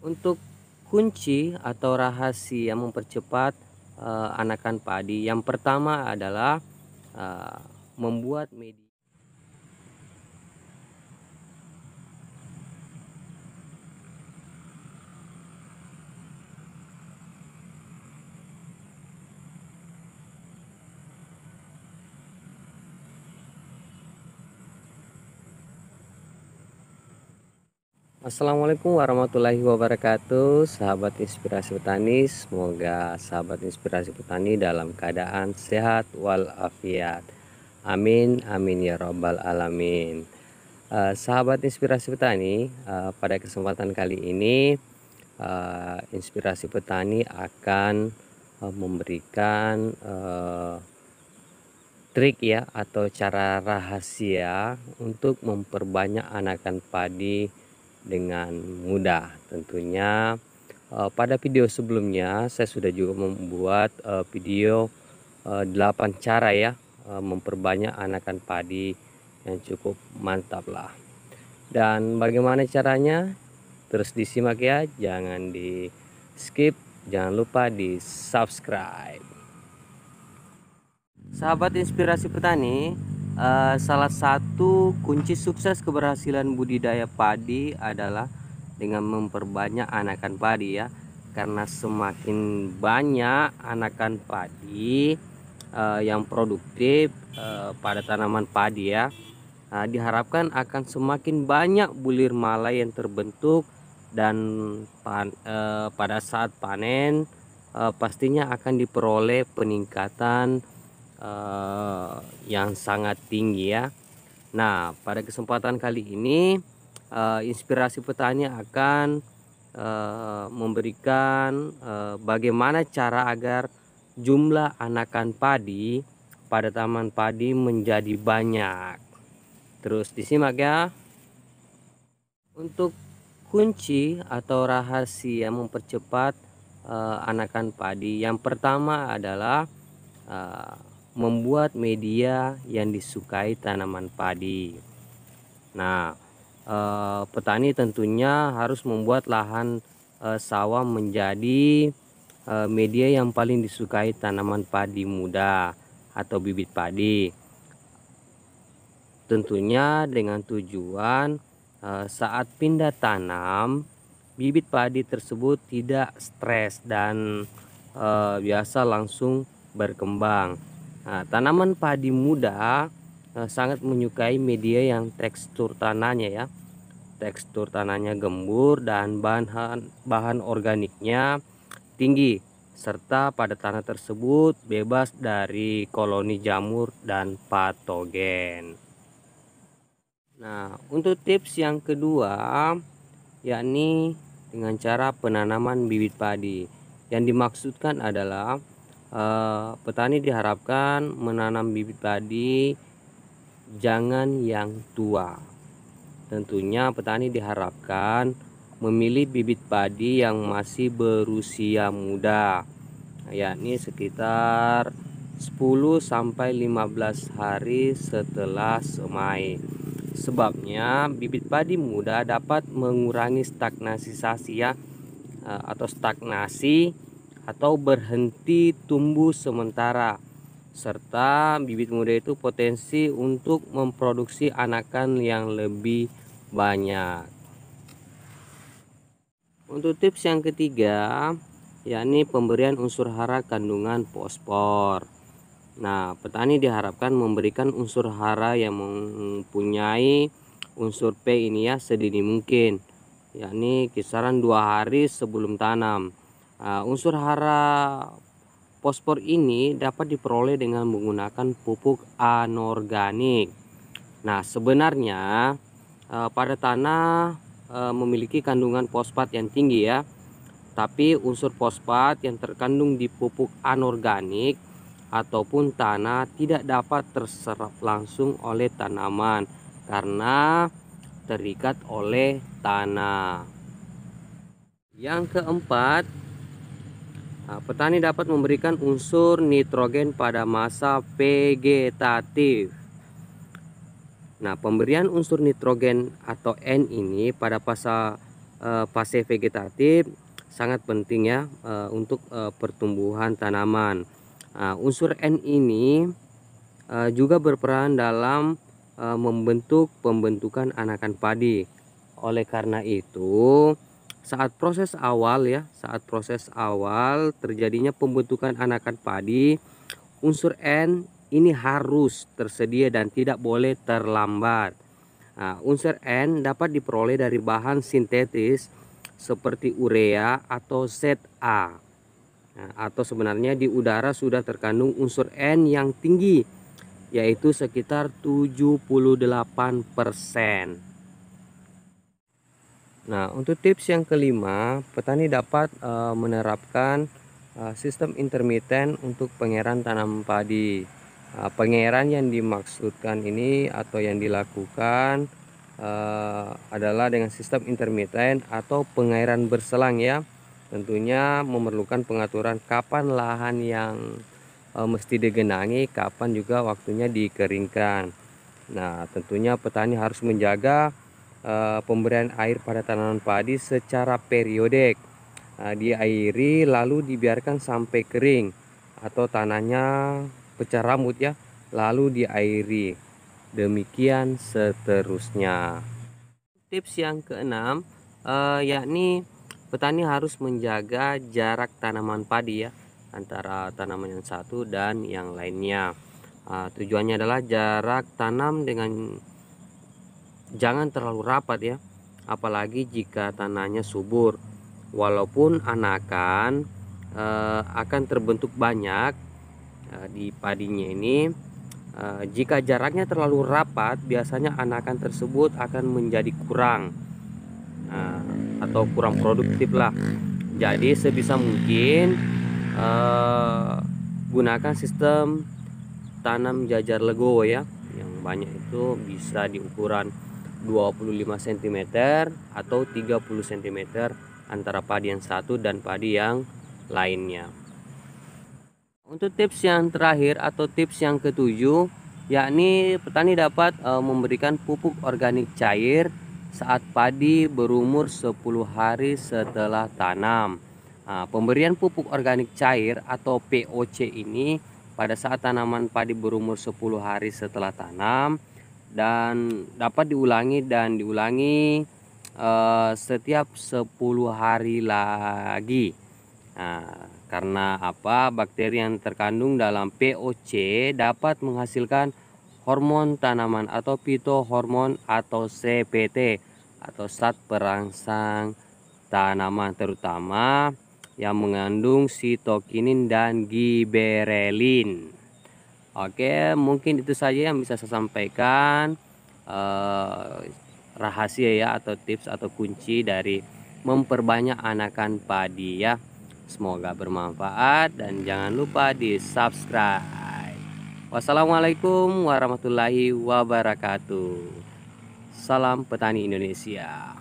Untuk kunci atau rahasia mempercepat uh, anakan padi yang pertama adalah uh, membuat media Assalamualaikum warahmatullahi wabarakatuh Sahabat Inspirasi Petani Semoga sahabat Inspirasi Petani dalam keadaan sehat walafiat Amin amin ya robbal alamin uh, Sahabat Inspirasi Petani uh, Pada kesempatan kali ini uh, Inspirasi Petani akan uh, memberikan uh, trik ya atau cara rahasia untuk memperbanyak anakan padi dengan mudah tentunya eh, pada video sebelumnya saya sudah juga membuat eh, video uh, eh, 8 cara ya memperbanyak anakan padi yang cukup mantap lah dan bagaimana caranya terus disimak ya jangan di skip jangan lupa di subscribe sahabat inspirasi petani Eh, salah satu kunci sukses keberhasilan budidaya padi adalah dengan memperbanyak anakan padi ya karena semakin banyak anakan padi uh, yang produktif uh, pada tanaman padi ya uh, diharapkan akan semakin banyak bulir malai yang terbentuk dan pan, uh, pada saat panen uh, pastinya akan diperoleh peningkatan uh, yang sangat tinggi ya. Nah, pada kesempatan kali ini uh, inspirasi petani akan uh, memberikan uh, bagaimana cara agar jumlah anakan padi pada taman padi menjadi banyak. Terus disimak ya. Untuk kunci atau rahasia mempercepat uh, anakan padi yang pertama adalah uh, membuat media yang disukai tanaman padi. Nah, e, petani tentunya harus membuat lahan e, sawah menjadi e, media yang paling disukai tanaman padi muda atau bibit padi. Tentunya dengan tujuan e, saat pindah tanam bibit padi tersebut tidak stres dan e, biasa langsung berkembang. Nah, tanaman padi muda eh, sangat menyukai media yang tekstur tanahnya ya. Tekstur tanahnya gembur dan bahan bahan organiknya tinggi serta pada tanah tersebut bebas dari koloni jamur dan patogen. Nah, untuk tips yang kedua yakni dengan cara penanaman bibit padi. Yang dimaksudkan adalah Eh, petani diharapkan menanam bibit padi jangan yang tua. Tentunya petani diharapkan memilih bibit padi yang masih berusia muda, yakni sekitar 10 15 hari setelah semai. Sebabnya bibit padi muda dapat mengurangi stagnasi ya eh, atau stagnasi atau berhenti tumbuh sementara serta bibit muda itu potensi untuk memproduksi anakan yang lebih banyak. Untuk tips yang ketiga, yakni pemberian unsur hara kandungan fosfor. Nah, petani diharapkan memberikan unsur hara yang mempunyai unsur P ini ya sedini mungkin, yakni kisaran dua hari sebelum tanam. Nah, unsur hara fosfor ini dapat diperoleh dengan menggunakan pupuk anorganik. Nah, sebenarnya eh, pada tanah eh, memiliki kandungan fosfat yang tinggi ya. Tapi unsur fosfat yang terkandung di pupuk anorganik ataupun tanah tidak dapat terserap langsung oleh tanaman karena terikat oleh tanah. Yang keempat, Ah, petani dapat memberikan unsur nitrogen pada masa vegetatif. Nah, pemberian unsur nitrogen atau N ini pada fase eh, fase vegetatif sangat penting ya eh, untuk eh, pertumbuhan tanaman. Nah, unsur N ini juga berperan dalam membentuk pembentukan anakan padi. Oleh karena itu, saat proses awal ya, saat proses awal terjadinya pembentukan anakan padi, unsur N ini harus tersedia dan tidak boleh terlambat. Nah, unsur N dapat diperoleh dari bahan sintetis seperti urea atau ZA. Nah, atau sebenarnya di udara sudah terkandung unsur N yang tinggi yaitu sekitar 78 persen. Nah, untuk tips yang kelima, petani dapat uh, menerapkan uh, sistem intermiten untuk pengairan tanam padi. Uh, pengairan yang dimaksudkan ini atau yang dilakukan uh, adalah dengan sistem intermiten atau pengairan berselang ya. Tentunya memerlukan pengaturan kapan lahan yang uh, mesti digenangi, kapan juga waktunya dikeringkan. Nah, tentunya petani harus menjaga Eh, pemberian air pada tanaman padi secara periodik. Eh, diairi lalu dibiarkan sampai kering atau tanahnya pecah rambut ya, lalu diairi. Demikian seterusnya. Tips yang keenam eh, yakni petani harus menjaga jarak tanaman padi ya antara tanaman yang satu dan yang lainnya. eh, tujuannya adalah jarak tanam dengan jangan terlalu rapat ya apalagi jika tanahnya subur walaupun anakan e, akan terbentuk banyak e, di padinya ini e, jika jaraknya terlalu rapat biasanya anakan tersebut akan menjadi kurang e, atau kurang produktif lah jadi sebisa mungkin e, gunakan sistem tanam jajar legowo ya yang banyak itu bisa diukuran. 25 cm atau 30 cm antara padi yang satu dan padi yang lainnya. Untuk tips yang terakhir atau tips yang ketujuh yakni petani dapat e, memberikan pupuk organik cair saat padi berumur 10 hari setelah tanam. Nah, pemberian pupuk organik cair atau POC ini pada saat tanaman padi berumur 10 hari setelah tanam dan dapat diulangi dan diulangi uh, setiap 10 hari lagi nah, karena apa bakteri yang terkandung dalam POC dapat menghasilkan hormon tanaman atau fitohormon atau CPT atau zat perangsang tanaman terutama yang mengandung sitokinin dan giberelin. Oke, mungkin itu saja yang bisa saya sampaikan. Eh, rahasia ya atau tips atau kunci dari memperbanyak anakan padi ya. Semoga bermanfaat dan jangan lupa di subscribe. Wassalamualaikum warahmatullahi wabarakatuh. Salam petani Indonesia.